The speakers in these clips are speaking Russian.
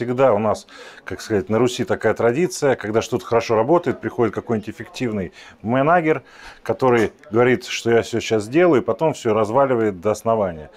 всегда у нас, как сказать, на Руси такая традиция, когда что-то хорошо работает, приходит какой-нибудь эффективный менеджер, который говорит, что я все сейчас сделаю, и потом все разваливает до основания.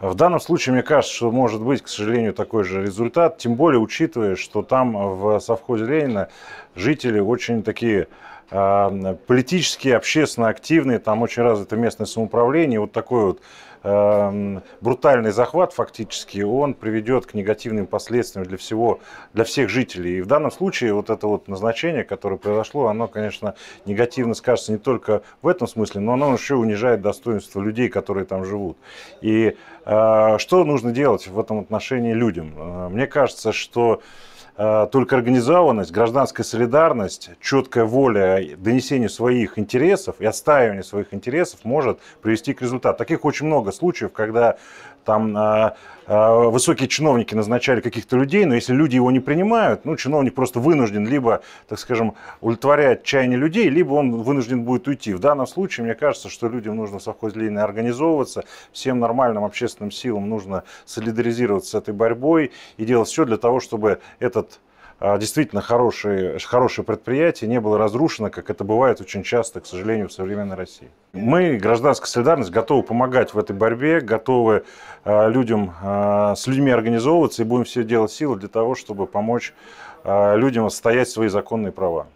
В данном случае, мне кажется, что может быть, к сожалению, такой же результат, тем более учитывая, что там в совхозе Ленина жители очень такие а, политически, общественно активные, там очень развито местное самоуправление, вот такой вот а, брутальный захват фактически, он приведет к негативным последствиям для всего, для всех жителей. И в данном случае вот это вот назначение, которое произошло, оно, конечно, негативно скажется не только в этом смысле, но оно еще унижает достоинство людей, которые там живут. И э, что нужно делать в этом отношении людям? Мне кажется, что Э, только организованность, гражданская солидарность, четкая воля донесения своих интересов и отстаивания своих интересов может привести к результату. Таких очень много случаев, когда там э, э, высокие чиновники назначали каких-то людей, но если люди его не принимают, ну, чиновник просто вынужден либо, так скажем, удовлетворять чаяние людей, либо он вынужден будет уйти. В данном случае, мне кажется, что людям нужно в совхозлинии организовываться, всем нормальным общественным силам нужно солидаризироваться с этой борьбой и делать все для того, чтобы этот а, действительно хорошие, хорошее предприятие не было разрушено, как это бывает очень часто, к сожалению, в современной России. Мы, гражданская солидарность, готовы помогать в этой борьбе, готовы а, людям, а, с людьми организовываться и будем все делать силы для того, чтобы помочь людям отстоять свои законные права.